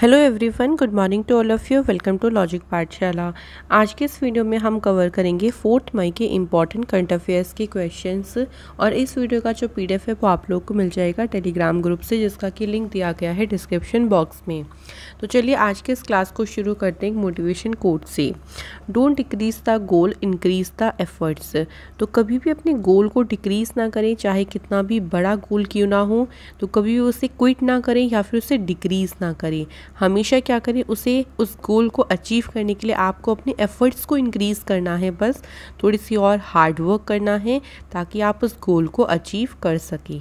Hello everyone good morning to all of you welcome to logic Pathshala आज के इस video में हम कवर करेंगे फोर्थ मई के इम्पॉर्टेंट करंट अफेयर्स के क्वेश्चंस और इस वीडियो का जो पीडीएफ है वो आप लोग को मिल जाएगा टेलीग्राम ग्रुप से जिसका कि लिंक दिया गया है डिस्क्रिप्शन बॉक्स में तो चलिए आज के इस क्लास को शुरू करते हैं एक मोटिवेशन कोड से don't decrease the goal increase the efforts तो कभी भी अपने गोल को डिक्रीज ना करें चाहे कितना भी बड़ा गोल क्यों ना हो तो कभी भी उसे क्विट ना करें या फिर उसे डिक्रीज ना करें हमेशा क्या करें उसे उस गोल को अचीव करने के लिए आपको अपने एफ़र्ट्स को इंक्रीज करना है बस थोड़ी सी और हार्डवर्क करना है ताकि आप उस गोल को अचीव कर सकें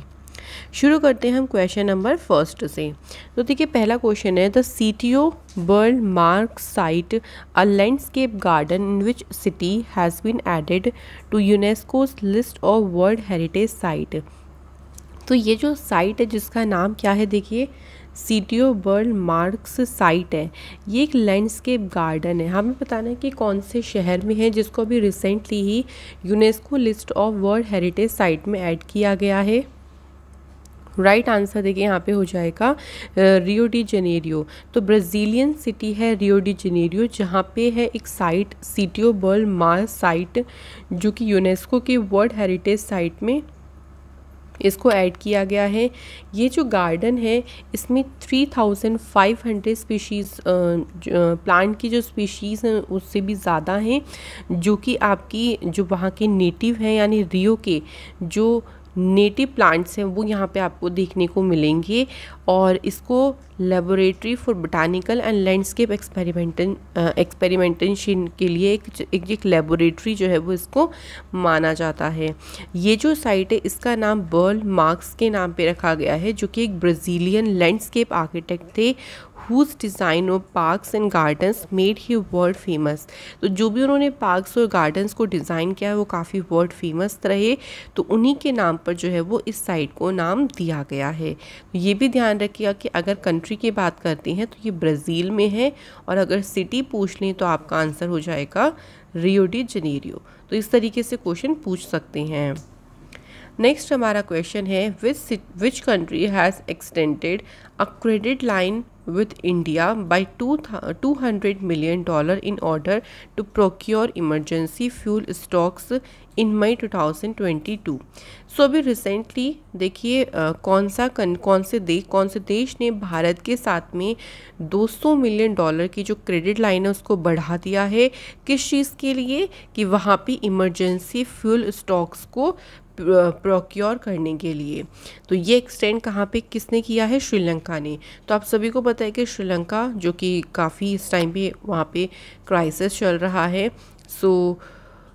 शुरू करते हैं हम क्वेश्चन नंबर फर्स्ट से तो देखिए पहला क्वेश्चन है the city of world mark site a landscape garden in which city has been added to UNESCO's list of world heritage site तो ये जो साइट है जिसका नाम क्या है देखिए ऑफ वर्ल्ड मार्क्स साइट है ये एक लैंडस्केप गार्डन है हमें बताना है कि कौन से शहर में है जिसको अभी रिसेंटली ही UNESCO list of world heritage site में ऐड किया गया है राइट आंसर देखिए यहाँ पे हो जाएगा रियो डी जेनेरियो तो ब्राज़ीलियन सिटी है रियो डी जेनेरियो जहाँ पे है एक site of world mark site जो कि यूनेस्को के वर्ल्ड हेरिटेज साइट में इसको ऐड किया गया है ये जो गार्डन है इसमें 3500 स्पीशीज़ प्लांट की जो स्पीशीज़ हैं उससे भी ज़्यादा हैं जो कि आपकी जो वहाँ के नेटिव हैं यानी रियो के जो नेटिव प्लांट्स हैं वो यहाँ पे आपको देखने को मिलेंगे और इसको laboratory for botanical and landscape experimentation experimentation के लिए एक एक, एक लेबोरेटरी जो है वो इसको माना जाता है ये जो साइट है इसका नाम बर्ल मार्क्स के नाम पे रखा गया है जो कि एक ब्राज़ीलियन लैंडस्केप आर्किटेक्ट थे whose design of parks and gardens made he world famous तो जो भी उन्होंने पार्कस और गार्डन्स को डिज़ाइन किया है वो काफ़ी वर्ल्ड फेमस रहे तो उन्हीं के नाम पर जो है वो इस साइड को नाम दिया गया है तो ये भी ध्यान रखिएगा कि अगर कंट्री की बात करते हैं तो ये ब्राज़ील में है और अगर सिटी पूछ लें तो आपका आंसर हो जाएगा रियो डी जनेरियो तो इस तरीके से क्वेश्चन पूछ सकते हैं नेक्स्ट हमारा क्वेश्चन है which which country has extended a credit line with India by $200 million in order to procure emergency fuel stocks in May 2022 so अभी रिसेंटली देखिए कौन सा कन, कौन से देश कौन से देश ने भारत के साथ में 200 मिलियन डॉलर की जो क्रेडिट लाइन है उसको बढ़ा दिया है किस चीज़ के लिए कि वहाँ पे इमरजेंसी फ्यूल स्टॉक्स को प्रोक्योर करने के लिए तो ये एक्सटेंड कहाँ पे किसने किया है श्रीलंका ने तो आप सभी को पता है कि श्रीलंका जो कि काफ़ी इस टाइम पे वहाँ पे क्राइसिस चल रहा है सो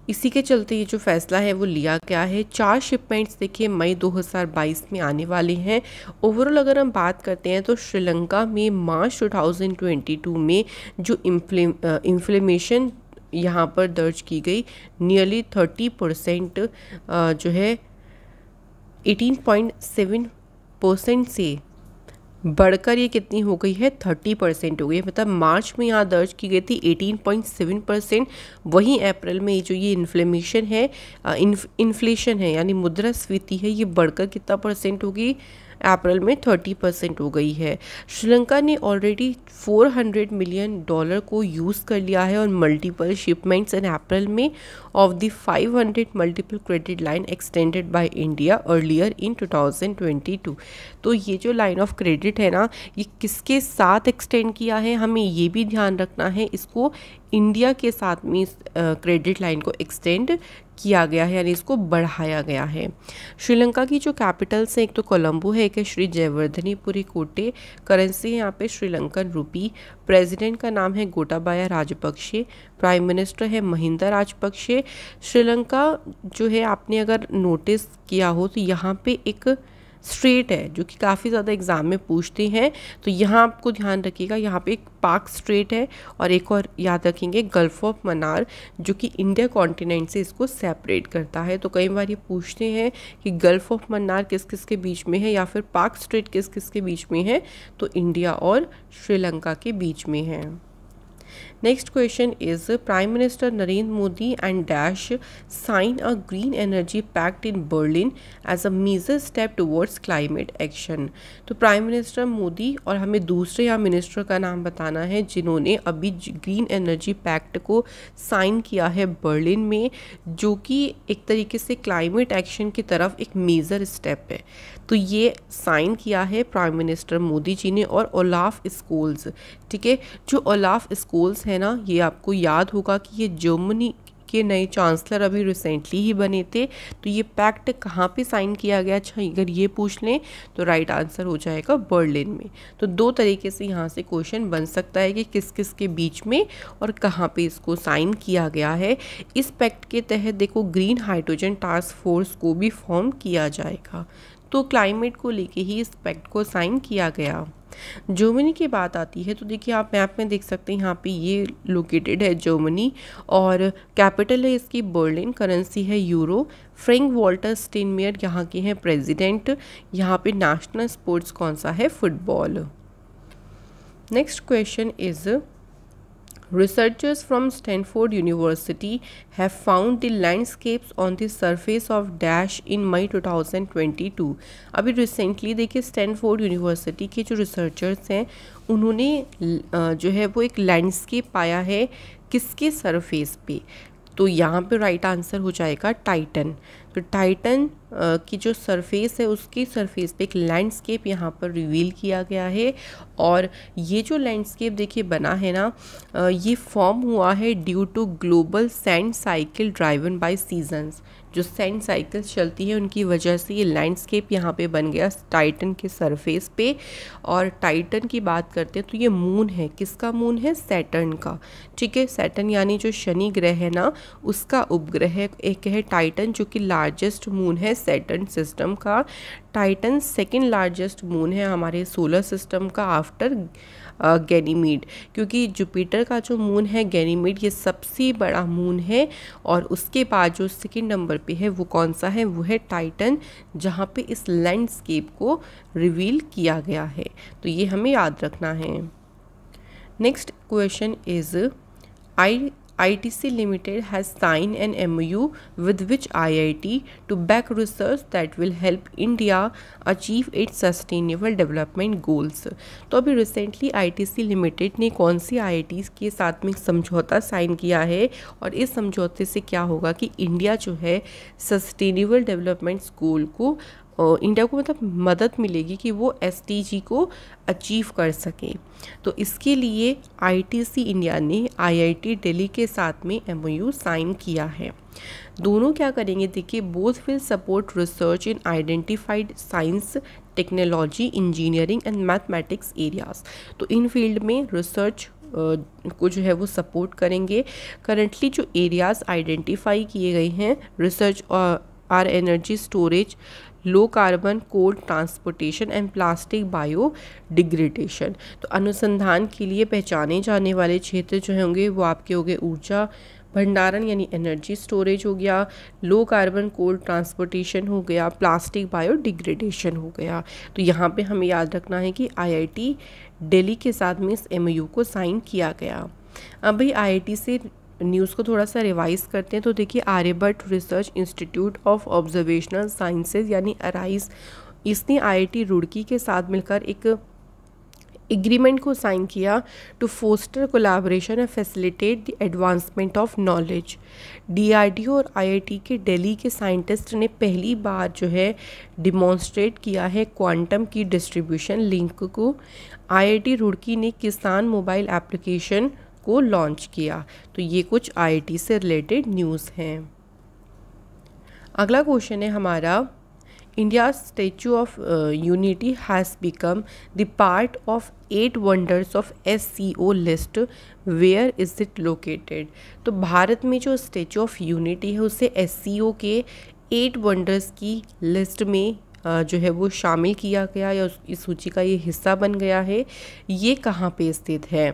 इसी के चलते ये जो फैसला है वो लिया गया है चार शिपमेंट्स देखिए मई 2022 में आने वाले हैं ओवरऑल अगर हम बात करते हैं तो श्रीलंका में मार्च 2022 में जो इन्फ्लेमेशन यहाँ पर दर्ज की गई नियरली थर्टी परसेंट जो है एटीन पॉइंट सेवन परसेंट से बढ़कर ये कितनी हो गई है थर्टी परसेंट हो गई है मतलब मार्च में यहाँ दर्ज की गई थी एटीन पॉइंट सेवन परसेंट वहीं अप्रैल में जो ये इन्फ्लेमेशन है इन्फ्लेशन है यानी मुद्रास्फीति है ये बढ़कर कितना परसेंट होगी अप्रैल में 30 परसेंट हो गई है श्रीलंका ने ऑलरेडी 400 मिलियन डॉलर को यूज़ कर लिया है और मल्टीपल शिपमेंट्स इन अप्रैल में of the 500 multiple credit line extended by India earlier in 2022 तो ये जो लाइन ऑफ क्रेडिट है ना ये किसके साथ एक्सटेंड किया है हमें ये भी ध्यान रखना है इसको इंडिया के साथ में इस क्रेडिट लाइन को एक्सटेंड किया गया है यानी इसको बढ़ाया गया है श्रीलंका की जो कैपिटल्स हैं एक तो कोलंबो है एक है श्री जयवर्धनीपुरी कोटे करेंसी है यहाँ पे श्रीलंकन रूपी प्रेसिडेंट का नाम है गोटाबाया राजपक्षे प्राइम मिनिस्टर है महिंदा राजपक्षे श्रीलंका जो है आपने अगर नोटिस किया हो तो यहाँ पे एक स्ट्रेट है जो कि काफ़ी ज़्यादा एग्ज़ाम में पूछते हैं तो यहाँ आपको ध्यान रखिएगा यहाँ पे एक पाक स्ट्रेट है और एक और याद रखेंगे गल्फ ऑफ मनार जो कि इंडिया कॉन्टिनेंट से इसको सेपरेट करता है तो कई बार ये पूछते हैं कि गल्फ ऑफ मनार किस किस के बीच में है या फिर पाक स्ट्रेट किस किस के बीच में है तो इंडिया और श्रीलंका के बीच में है next question is prime minister Narendra Modi and dash sign a green energy pact in Berlin as a major step towards climate action तो प्राइम मिनिस्टर मोदी और हमें दूसरे या मिनिस्टर का नाम बताना है जिन्होंने अभी ग्रीन एनर्जी पैक्ट को साइन किया है बर्लिन में जो कि एक तरीके से क्लाइमेट एक्शन की तरफ एक मेजर स्टेप है तो ये साइन किया है प्राइम मिनिस्टर मोदी जी ने और ओलाफ स्कूल्स ठीक है जो ओलाफ स्कूल स्कूल्स हैं ना ये आपको याद होगा कि ये जर्मनी के नए चांसलर अभी रिसेंटली ही बने थे तो ये पैक्ट कहाँ पे साइन किया गया अच्छा अगर ये पूछ लें तो राइट आंसर हो जाएगा बर्लिन में तो दो तरीके से यहाँ से क्वेश्चन बन सकता है कि किस किस के बीच में और कहाँ पे इसको साइन किया गया है इस पैक्ट के तहत देखो ग्रीन हाइड्रोजन टास्क फोर्स को भी फॉर्म किया जाएगा तो क्लाइमेट को लेके ही इस पैक्ट को साइन किया गया जर्मनी की बात आती है तो देखिए आप मैप में देख सकते हैं यहाँ पे ये लोकेटेड है जर्मनी और कैपिटल है इसकी बर्लिन करेंसी है यूरो फ्रेंक वॉल्टर स्टेनमेयर यहाँ के हैं प्रेसिडेंट यहाँ पे नेशनल स्पोर्ट्स कौन सा है football next question is Researchers from Stanford University have found the landscapes on the surface of Dash in May 2022. अभी recently देखिए Stanford University के जो researchers हैं उन्होंने जो है वो एक landscape पाया है किसके surface पे तो यहाँ पे राइट आंसर हो जाएगा टाइटन तो टाइटन की जो सरफेस है उसकी सरफेस पे एक लैंडस्केप यहाँ पर रिवील किया गया है और ये जो लैंडस्केप देखिए बना है ना ये फॉर्म हुआ है due to global sand cycle driven by seasons जो सैंड साइकिल चलती है उनकी वजह से ये लैंडस्केप यहाँ पे बन गया टाइटन के सरफेस पे और टाइटन की बात करते हैं तो ये मून है किसका मून है सैटर्न का ठीक है सैटर्न यानी जो शनि ग्रह है ना उसका उपग्रह एक है टाइटन जो कि लार्जेस्ट मून है सैटर्न सिस्टम का टाइटन सेकेंड लार्जेस्ट मून है हमारे सोलर सिस्टम का आफ्टर गैनीमीड क्योंकि जुपिटर का जो मून है गैनीमीड ये सबसे बड़ा मून है और उसके बाद जो सेकेंड नंबर पे है वो कौन सा है वो है टाइटन जहाँ पे इस लैंडस्केप को रिवील किया गया है तो ये हमें याद रखना है next question is I ITC Limited has signed an MOU with which IIT to back research that will help India achieve its sustainable development goals. तो अभी recently ITC Limited ने कौन सी IITs के साथ में समझौता साइन किया है और इस समझौते से क्या होगा कि इंडिया जो है सस्टेनेबल डेवलपमेंट गोल को इंडिया को मतलब मदद मिलेगी कि वो एस को अचीव कर सकें तो इसके लिए आई इंडिया ने आई दिल्ली के साथ में एम साइन किया है दोनों क्या करेंगे देखिए both will support research in identified science technology engineering and mathematics areas तो इन फील्ड में रिसर्च को जो है वो सपोर्ट करेंगे करंटली जो एरियाज आइडेंटिफाई किए गए हैं रिसर्च और are energy storage low carbon coal transportation and plastic biodegradation तो अनुसंधान के लिए पहचाने जाने वाले क्षेत्र जो होंगे वो आपके गए ऊर्जा भंडारण यानी एनर्जी स्टोरेज हो गया लो कार्बन कोल ट्रांसपोर्टेशन हो गया प्लास्टिक बायो डिग्रेडेशन हो गया तो यहाँ पे हमें याद रखना है कि आईआईटी दिल्ली के साथ में इस एमयू को साइन किया गया अब भाई आईआईटी से न्यूज़ को थोड़ा सा रिवाइज करते हैं तो देखिए Aryabhatta research institute of observational sciences यानी अराइज इसने आईआईटी रुड़की के साथ मिलकर एक एग्रीमेंट को साइन किया to foster collaboration and facilitate the advancement of knowledge DRDO और आईआईटी के दिल्ली के साइंटिस्ट ने पहली बार जो है डिमॉन्स्ट्रेट किया है क्वांटम की डिस्ट्रीब्यूशन लिंक को आईआईटी रुड़की ने किसान मोबाइल एप्लीकेशन को लॉन्च किया तो ये कुछ आईटी से रिलेटेड न्यूज़ हैं अगला क्वेश्चन है हमारा India statue of unity has become the part of eight wonders of S C O list where is it located तो भारत में जो स्टेचू ऑफ यूनिटी है उसे एस सी ओ के एट वंडर्स की लिस्ट में uh, जो है वो शामिल किया गया या इस सूची का ये हिस्सा बन गया है ये कहाँ पे स्थित है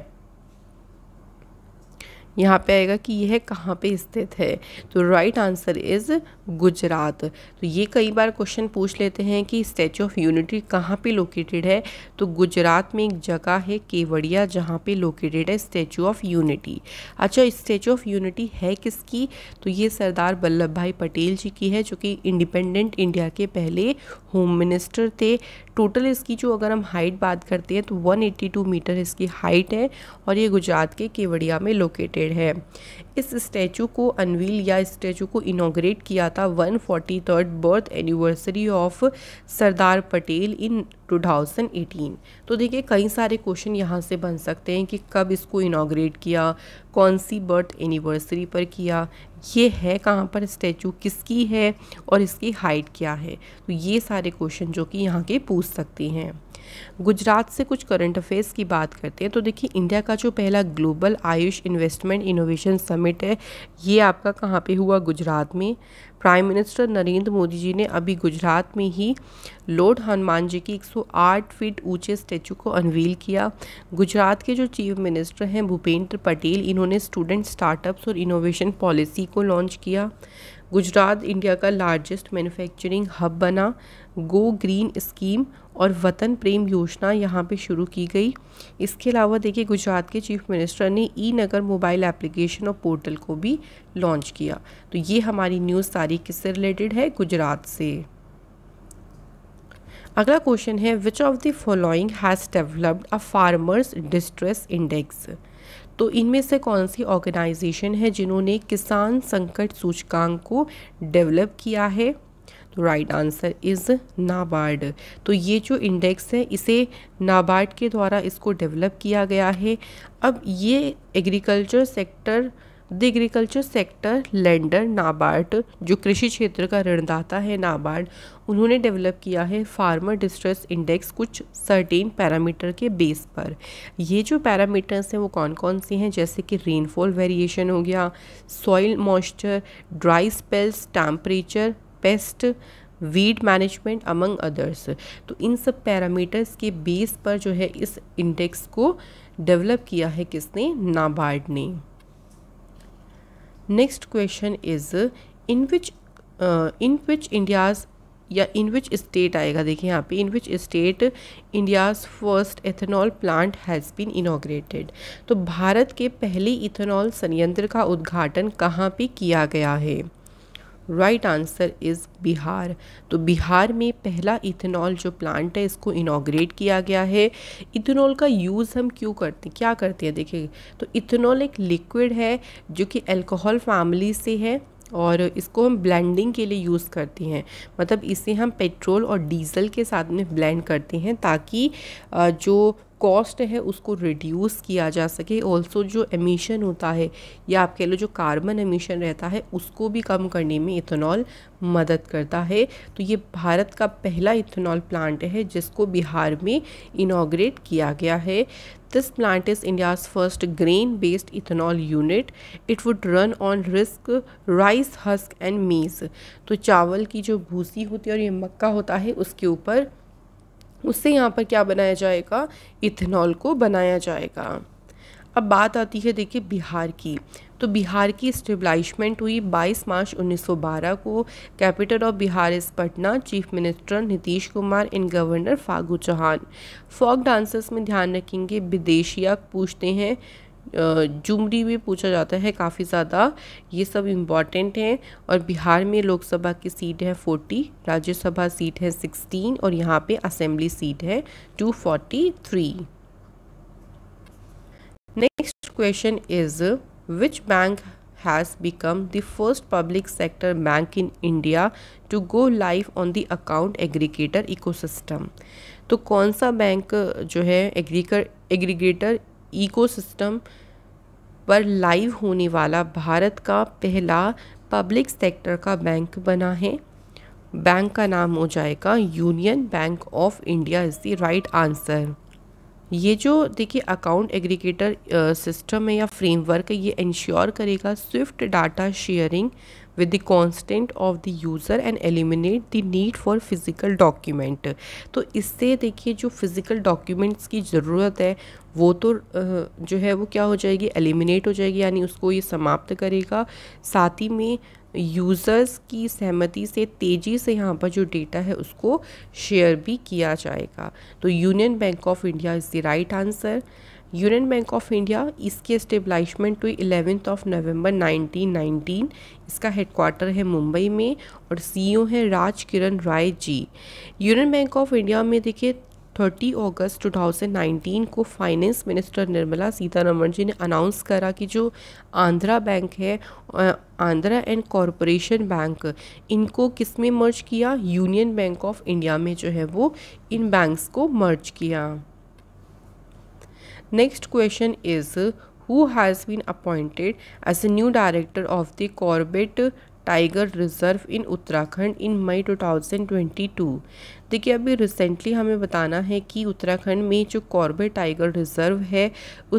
यहाँ पे आएगा कि यह कहाँ पे स्थित है तो राइट आंसर इज़ गुजरात तो ये कई बार क्वेश्चन पूछ लेते हैं कि स्टैचू ऑफ यूनिटी कहाँ पे लोकेटेड है तो गुजरात में एक जगह है केवड़िया जहाँ पे लोकेटेड है स्टैचू ऑफ यूनिटी अच्छा स्टैचू ऑफ यूनिटी है किसकी तो ये सरदार वल्लभ भाई पटेल जी की है जो कि इंडिपेंडेंट इंडिया के पहले होम मिनिस्टर थे टोटल इसकी जो अगर हम हाइट बात करते हैं तो 182 मीटर इसकी हाइट है और ये गुजरात के केवड़िया में लोकेटेड है इस स्टैचू को अनवील या स्टैचू को इनोग्रेट किया था one forty third birth anniversary of Sardar Patel in 2018 तो देखिए कई सारे क्वेश्चन यहाँ से बन सकते हैं कि कब इसको इनाग्रेट किया कौन सी बर्थ एनिवर्सरी पर किया ये है कहाँ पर स्टैचू किसकी है और इसकी हाइट क्या है तो ये सारे क्वेश्चन जो कि यहाँ के पूछ सकते हैं गुजरात से कुछ करंट अफेयर्स की बात करते हैं तो देखिए इंडिया का जो पहला global AYUSH investment innovation summit है ये आपका कहाँ पे हुआ गुजरात में प्राइम मिनिस्टर नरेंद्र मोदी जी ने अभी गुजरात में ही लॉर्ड हनुमान जी की 108 फीट ऊंचे स्टैचू को अनवील किया गुजरात के जो चीफ मिनिस्टर हैं भूपेंद्र पटेल इन्होंने स्टूडेंट स्टार्टअप्स और इनोवेशन पॉलिसी को लॉन्च किया गुजरात इंडिया का लार्जेस्ट मैन्युफैक्चरिंग हब बना गो ग्रीन स्कीम और वतन प्रेम योजना यहाँ पे शुरू की गई इसके अलावा देखिए गुजरात के चीफ मिनिस्टर ने ई नगर मोबाइल एप्लीकेशन और पोर्टल को भी लॉन्च किया तो ये हमारी न्यूज़ सारी किससे रिलेटेड है गुजरात से अगला क्वेश्चन है which of the following has developed a farmers distress index तो इनमें से कौन सी ऑर्गेनाइजेशन है जिन्होंने किसान संकट सूचकांक को डेवलप किया है तो राइट आंसर इज़ नाबार्ड तो ये जो इंडेक्स है इसे नाबार्ड के द्वारा इसको डेवलप किया गया है अब ये agriculture sector the agriculture sector lender NABARD जो कृषि क्षेत्र का ऋणदाता है नाबार्ड उन्होंने डेवलप किया है फार्मर डिस्ट्रेस इंडेक्स कुछ सर्टेन पैरामीटर के बेस पर ये जो पैरामीटर्स हैं वो कौन कौन से हैं जैसे कि रेनफॉल वेरिएशन हो गया soil moisture dry spells temperature pest weed management among others तो इन सब पैरामीटर्स के बेस पर जो है इस इंडेक्स को डेवलप किया है किसने नाबार्ड ने next question is in which in which India's या इन विच स्टेट आएगा देखिए यहाँ पे in which state India's first ethanol plant has been inaugurated तो भारत के पहले इथेनॉल संयंत्र का उद्घाटन कहाँ पे किया गया है राइट आंसर इज़ बिहार तो बिहार में पहला इथेनॉल जो प्लांट है इसको इनाग्रेट किया गया है इथेनॉल का यूज़ हम क्यों करते क्या करते हैं देखिए तो इथेनॉल एक लिक्विड है जो कि अल्कोहल फैमिली से है और इसको हम ब्लेंडिंग के लिए यूज़ करते हैं मतलब इसे हम पेट्रोल और डीजल के साथ में ब्लेंड करते हैं ताकि जो कॉस्ट है उसको रिड्यूस किया जा सके ऑल्सो जो एमिशन होता है या आप कह लो जो कार्बन एमिशन रहता है उसको भी कम करने में इथेनॉल मदद करता है तो ये भारत का पहला इथेनॉल प्लांट है जिसको बिहार में इनाग्रेट किया गया है this plant is India's first grain based ethanol unit it would run on risk rice husk and maize तो चावल की जो भूसी होती है और ये मक्का होता है उसके ऊपर उससे यहाँ पर क्या बनाया जाएगा इथेनॉल को बनाया जाएगा अब बात आती है देखिए बिहार की तो बिहार की इस्टेब्लाइशमेंट हुई 22 मार्च 1912 को capital of Bihar is Patna chief minister Nitish Kumar and governor Phagu Chauhan folk dancers में ध्यान रखेंगे विदेशिया पूछते हैं जुमरी में पूछा जाता है काफ़ी ज़्यादा ये सब इम्पॉर्टेंट हैं और बिहार में लोकसभा की सीट है फोर्टी राज्यसभा सीट है सिक्सटीन और यहाँ पे असेंबली सीट है two forty three next question is which bank has become the first public sector bank in India to go live on the account aggregator ecosystem तो कौन सा bank जो है एग्रीकर एग्रीगेटर इकोसिस्टम पर live होने वाला भारत का पहला पब्लिक सेक्टर का बैंक बना है बैंक का नाम हो जाएगा Union Bank of India is the right answer ये जो देखिए अकाउंट एग्रीगेटर सिस्टम है या फ्रेमवर्क है ये इंश्योर करेगा swift data sharing with the constant of the user and eliminate the need for physical document तो इससे देखिए जो फ़िज़िकल डॉक्यूमेंट्स की ज़रूरत है वो तो जो है वो क्या हो जाएगी एलिमिनेट हो जाएगी यानी उसको ये समाप्त करेगा साथ ही में यूज़र्स की सहमति से तेज़ी से यहाँ पर जो डेटा है उसको शेयर भी किया जाएगा तो Union Bank of India is the right answer Union Bank of India इसकी इस्टेब्लाइशमेंट हुई इलेवेंथ ऑफ नवंबर 1919 इसका हेडक्वार्टर है मुंबई में और सीईओ e है Raj Kiran Rai ji Union Bank of India में देखिए 30 अगस्त 2019 को फाइनेंस मिनिस्टर निर्मला सीतारमण जी ने अनाउंस करा कि जो आंध्रा बैंक है आंध्रा एंड कॉरपोरेशन बैंक इनको किस में मर्ज किया यूनियन बैंक ऑफ इंडिया में जो है वो इन बैंक्स को मर्ज किया next question is who has been appointed as the new director of the Corbett Tiger Reserve in Uttarakhand in May 2022 देखिए अभी रिसेंटली हमें बताना है कि उत्तराखंड में जो कॉर्बे टाइगर रिजर्व है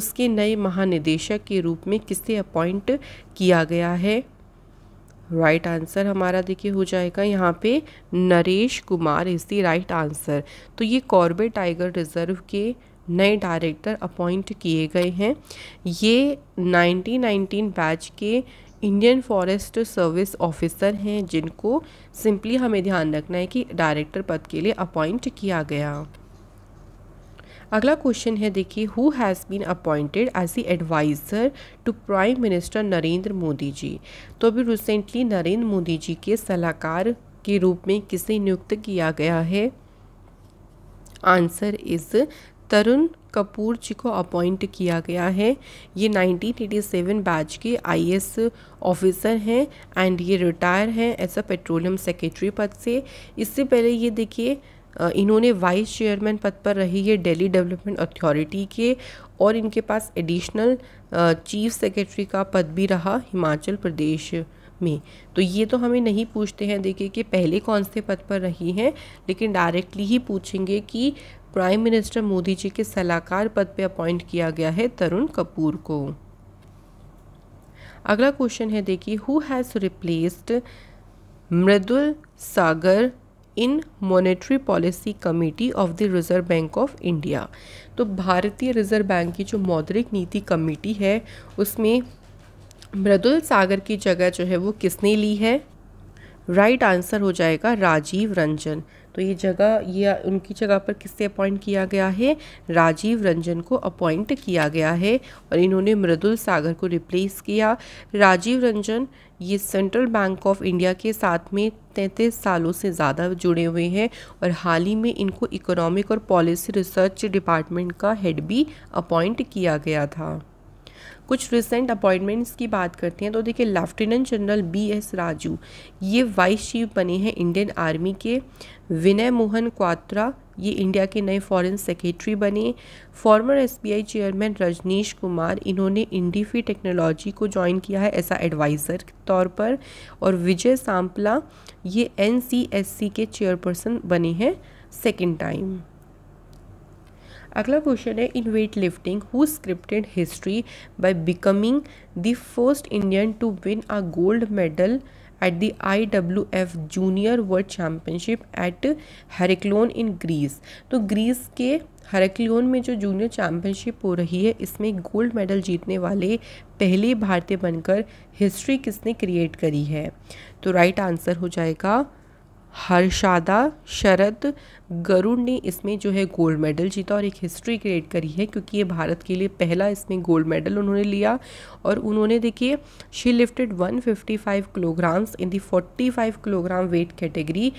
उसके नए महानिदेशक के रूप में किसे अपॉइंट किया गया है राइट right आंसर हमारा देखिए हो जाएगा यहाँ पे Naresh Kumar is the right answer तो ये कॉर्बे टाइगर रिजर्व के नए डायरेक्टर अपॉइंट किए गए हैं ये 1919 बैच के इंडियन फॉरेस्ट सर्विस ऑफिसर हैं जिनको सिंपली हमें ध्यान रखना है कि डायरेक्टर पद के लिए अपॉइंट किया गया अगला क्वेश्चन है देखिए who has been appointed as a advisor to prime minister Narendra Modi ji तो अभी रिसेंटली नरेंद्र मोदी जी के सलाहकार के रूप में किसे नियुक्त किया गया है आंसर इज तरुण कपूर जी को अपॉइंट किया गया है ये 1987 बैच के आईएएस ऑफिसर हैं एंड ये रिटायर हैं एज अ पेट्रोलियम सेक्रेटरी पद से इससे पहले ये देखिए इन्होंने वाइस चेयरमैन पद पर रही है दिल्ली डेवलपमेंट अथॉरिटी के और इनके पास एडिशनल चीफ सेक्रेटरी का पद भी रहा हिमाचल प्रदेश में तो ये तो हमें नहीं पूछते हैं देखिए कि पहले कौन से पद पर रही हैं लेकिन डायरेक्टली ही पूछेंगे कि प्राइम मिनिस्टर मोदी जी के सलाहकार पद पर अपॉइंट किया गया है तरुण कपूर को अगला क्वेश्चन है देखिए who has replaced Mridul Saggar in monetary policy committee of the reserve bank of India तो भारतीय रिज़र्व बैंक की जो मौद्रिक नीति कमेटी है उसमें मृदुल सागर की जगह जो है वो किसने ली है राइट right आंसर हो जाएगा राजीव रंजन तो ये जगह ये उनकी जगह पर किससे अपॉइंट किया गया है राजीव रंजन को अपॉइंट किया गया है और इन्होंने मृदुल सागर को रिप्लेस किया राजीव रंजन ये सेंट्रल बैंक ऑफ इंडिया के साथ में तैंतीस सालों से ज़्यादा जुड़े हुए हैं और हाल ही में इनको इकोनॉमिक और पॉलिसी रिसर्च डिपार्टमेंट का हेड भी अपॉइंट किया गया था कुछ रिसेंट अपॉइंटमेंट्स की बात करते हैं तो देखिए lieutenant general B S Raju ये वाइस चीफ बने हैं इंडियन आर्मी के विनय मोहन क्वात्रा ये इंडिया के नए फॉरेन सेक्रेटरी बने former SBI chairman Rajnish Kumar इन्होंने इंडीफी टेक्नोलॉजी को ज्वाइन किया है ऐसा एडवाइज़र के तौर पर और विजय सांपला ये एनसीएससी के चेयरपर्सन बने हैं सेकेंड टाइम अगला क्वेश्चन है in weightlifting who scripted history by becoming the first Indian to win a gold medal at the I W F junior world championship at Heraklion in Greece तो Greece के Heraklion में जो junior championship हो रही है इसमें gold medal जीतने वाले पहले भारतीय बनकर हिस्ट्री किसने क्रिएट करी है तो राइट right आंसर हो जाएगा हर्षादा शरद गरुण ने इसमें जो है गोल्ड मेडल जीता और एक हिस्ट्री क्रिएट करी है क्योंकि ये भारत के लिए पहला इसमें गोल्ड मेडल उन्होंने लिया और उन्होंने देखिए she lifted 155 kilograms in the 45 kilogram weight category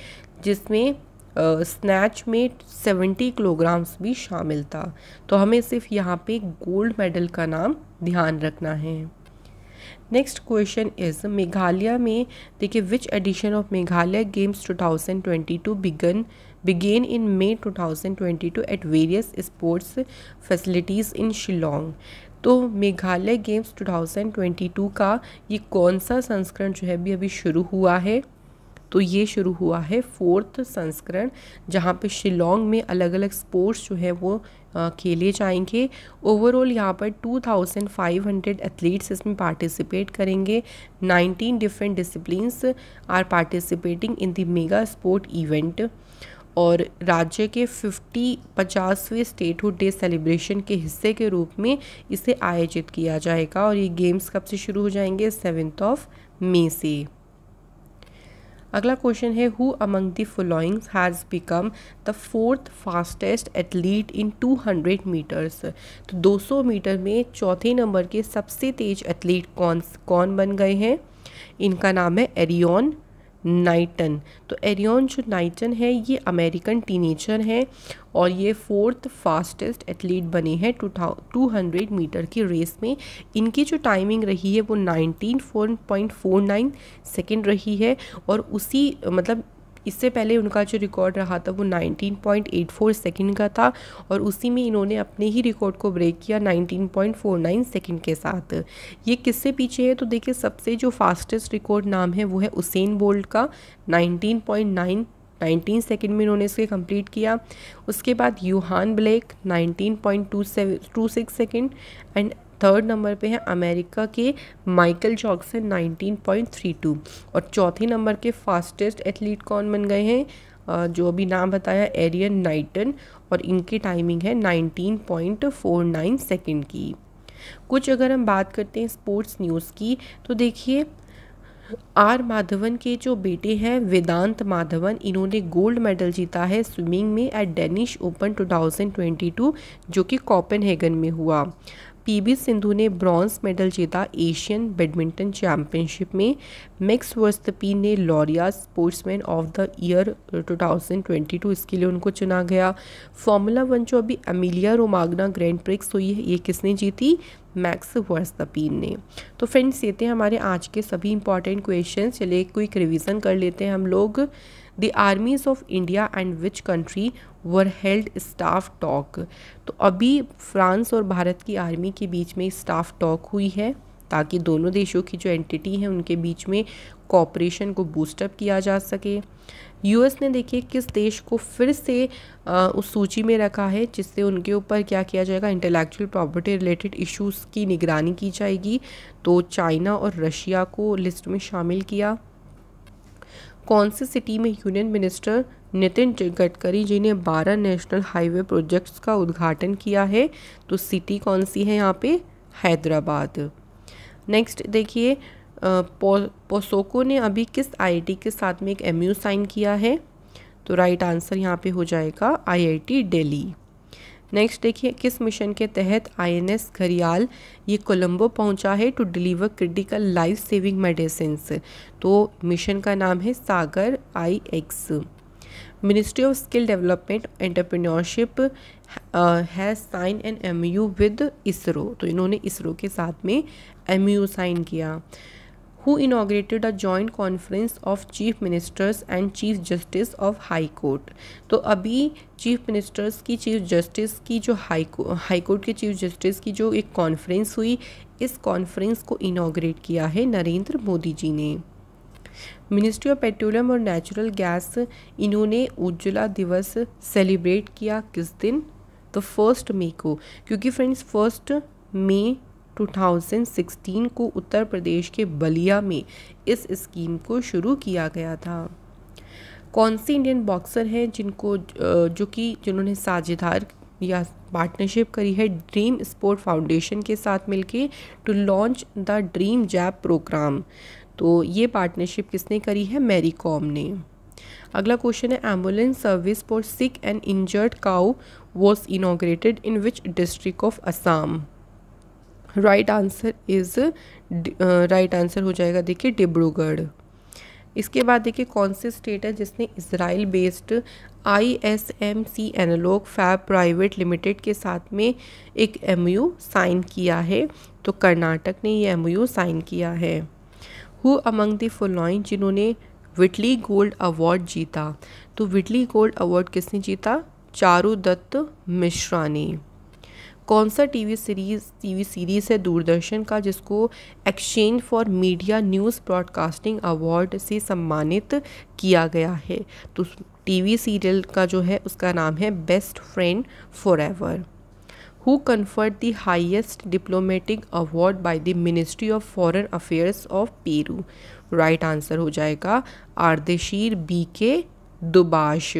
जिसमें स्नैच uh, में 70 किलोग्राम्स भी शामिल था तो हमें सिर्फ यहाँ पे गोल्ड मेडल का नाम ध्यान रखना है नेक्स्ट क्वेश्चन इज मेघालय में देखिए which edition of Meghalaya games 2022 began began in May two thousand twenty two at various sports facilities in Shillong तो मेघालय गेम्स 2022 का ये कौन सा संस्करण जो है भी अभी शुरू हुआ है तो ये शुरू हुआ है फोर्थ संस्करण जहाँ पे शिलोंग में अलग अलग स्पोर्ट्स जो है वो के लिए जाएंगे ओवरऑल यहाँ पर 2500 एथलीट्स इसमें पार्टिसिपेट करेंगे 19 different disciplines are participating in the mega sport event और राज्य के फिफ्टी पचासवें स्टेटहुड डे सेलिब्रेशन के हिस्से के रूप में इसे आयोजित किया जाएगा और ये गेम्स कब से शुरू हो जाएंगे सेवेंथ ऑफ मे से अगला क्वेश्चन है who among the followings has become the fourth fastest athlete in 200 metres तो 200 मीटर में चौथे नंबर के सबसे तेज एथलीट कौन कौन बन गए हैं इनका नाम है एरियन नाइटन तो एरियन जो नाइटन है ये अमेरिकन टीनेजर हैं और ये फोर्थ फास्टेस्ट एथलीट बने हैं टू टू हंड्रेड मीटर की रेस में इनकी जो टाइमिंग रही है वो nineteen four point four nine second रही है और उसी मतलब इससे पहले उनका जो रिकॉर्ड रहा था वो 19.84 सेकेंड का था और उसी में इन्होंने अपने ही रिकॉर्ड को ब्रेक किया 19.49 सेकेंड के साथ ये किससे पीछे है तो देखिए सबसे जो फास्टेस्ट रिकॉर्ड नाम है वो है उसेन बोल्ट का 19.9 19 सेकंड में इन्होंने इसके कंप्लीट किया उसके बाद Yohan Blake 19.26 second and third number पे है अमेरिका के माइकल जॉक्सन 19.32 और चौथे नंबर के फास्टेस्ट एथलीट कौन बन गए हैं जो अभी नाम बताया एरियन नाइटन और इनकी टाइमिंग है 19.49 सेकंड की कुछ अगर हम बात करते हैं स्पोर्ट्स न्यूज़ की तो देखिए आर माधवन के जो बेटे हैं वेदांत माधवन इन्होंने गोल्ड मेडल जीता है स्विमिंग में एट डेनिश ओपन 2022 जो कि कॉपेनहेगन में हुआ पीवी सिंधु ने ब्रॉन्ज मेडल जीता एशियन बैडमिंटन चैंपियनशिप में मैक्स वर्स्तपी ने Laureus sportsman of the year 2022 इसके लिए उनको चुना गया फॉर्मूला वन जो अभी अमीलिया रोमागना ग्रैंड प्रिक्स हुई है ये किसने जीती मैक्स वर्स्तपीन ने तो फ्रेंड्स ये थे हमारे आज के सभी इंपॉर्टेंट क्वेश्चन चलिए क्विक रिविज़न कर लेते हैं हम लोग the armies of India and which country were held staff talk तो अभी फ्रांस और भारत की आर्मी के बीच में स्टाफ टॉक हुई है ताकि दोनों देशों की जो एंटिटी है उनके बीच में कॉपरेशन को बूस्टअप किया जा सके यूएस ने देखिए किस देश को फिर से आ, उस सूची में रखा है जिससे उनके ऊपर क्या किया जाएगा इंटेलेक्चुअल प्रॉपर्टी रिलेटेड इश्यूज़ की निगरानी की जाएगी तो चाइना और रशिया को लिस्ट में शामिल किया कौन सी सिटी में यूनियन मिनिस्टर नितिन गडकरी जी ने 12 नेशनल हाईवे प्रोजेक्ट्स का उद्घाटन किया है तो सिटी कौन सी है यहाँ पे हैदराबाद नेक्स्ट देखिए पोसोको ने अभी किस आईआईटी के साथ में एक एमयू साइन किया है तो राइट आंसर यहाँ पे हो जाएगा आईआईटी दिल्ली नेक्स्ट देखिए किस मिशन के तहत आईएनएस घरियाल ये कोलंबो पहुंचा है to deliver critical life saving medicine तो मिशन का नाम है Sagar IX ministry of skill development entrepreneurship है sign and M U with ISRO तो इन्होंने इसरो के साथ में एम यू साइन किया who inaugurated a joint conference of chief ministers and chief justice of high court तो अभी चीफ मिनिस्टर्स की चीफ जस्टिस की जो हाई कोर्ट के चीफ जस्टिस की जो एक कॉन्फ्रेंस हुई इस कॉन्फ्रेंस को इनाग्रेट किया है नरेंद्र मोदी जी ने मिनिस्ट्री ऑफ पेट्रोलियम और नेचुरल गैस इन्होंने उज्ज्वला दिवस सेलिब्रेट किया किस दिन तो फर्स्ट मई को क्योंकि फ्रेंड्स फर्स्ट मई 2016 को उत्तर प्रदेश के बलिया में इस स्कीम को शुरू किया गया था कौन से इंडियन बॉक्सर हैं जिनको जो कि जिन्होंने साझेदार या पार्टनरशिप करी है ड्रीम स्पोर्ट फाउंडेशन के साथ मिलके to launch the dream jab programme तो ये पार्टनरशिप किसने करी है मेरी कॉम ने अगला क्वेश्चन है ambulance service for sick and injured cow was inaugurated in which district of Assam right answer is right answer हो जाएगा देखिए डिब्रूगढ़ इसके बाद देखिए कौन से स्टेट है जिसने Israel based I S M C analogue fab private limited के साथ में एक एम यू साइन किया है तो कर्नाटक ने ये एम यू साइन किया है हु अमंग द फुलॉइन जिन्होंने विटली गोल्ड अवार्ड जीता तो विटली गोल्ड अवार्ड किसने जीता चारू दत्त मिश्रा ने कौन सा टीवी सीरीज़ टीवी सीरीज़ है दूरदर्शन का जिसको exchange for media news broadcasting award से सम्मानित किया गया है तो टीवी सीरियल का जो है उसका नाम है best friend forever who conferred the highest diplomatic award by the Ministry of Foreign Affairs of Peru. Right answer हो जाएगा आर्देशीर बी के दुबाश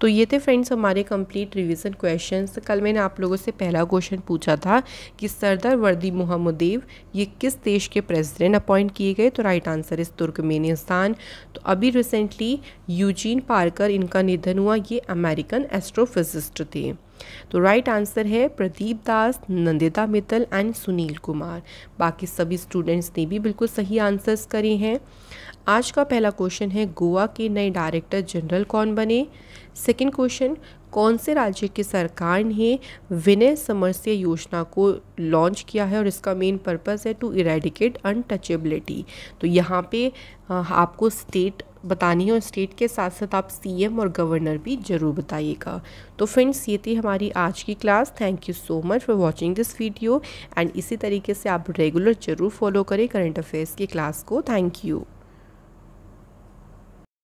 तो ये थे फ्रेंड्स हमारे कंप्लीट रिवीजन क्वेश्चंस कल मैंने आप लोगों से पहला क्वेश्चन पूछा था कि सरदार वर्दी मोहम्मदेव ये किस देश के प्रेसिडेंट अपॉइंट किए गए तो राइट आंसर इस तुर्कमेनिस्तान तो अभी रिसेंटली यूजीन पार्कर इनका निधन हुआ ये अमेरिकन एस्ट्रोफिजिस्ट थे तो राइट आंसर है प्रदीप दास नंदिता मित्तल एंड सुनील कुमार बाकी सभी स्टूडेंट्स ने भी बिल्कुल सही आंसर्स करे हैं आज का पहला क्वेश्चन है गोवा के नए डायरेक्टर जनरल कौन बने सेकंड क्वेश्चन कौन से राज्य की सरकार ने विनय समरस्य योजना को लॉन्च किया है और इसका मेन पर्पस है टू इरेडिकेट अनटचेबिलिटी तो यहाँ पे आपको स्टेट बतानी है और स्टेट के साथ साथ आप सीएम और गवर्नर भी ज़रूर बताइएगा तो फ्रेंड्स ये थी हमारी आज की class thank you so much for watching this video and इसी तरीके से आप रेगुलर ज़रूर फॉलो करें करंट अफेयर्स की क्लास को थैंक यू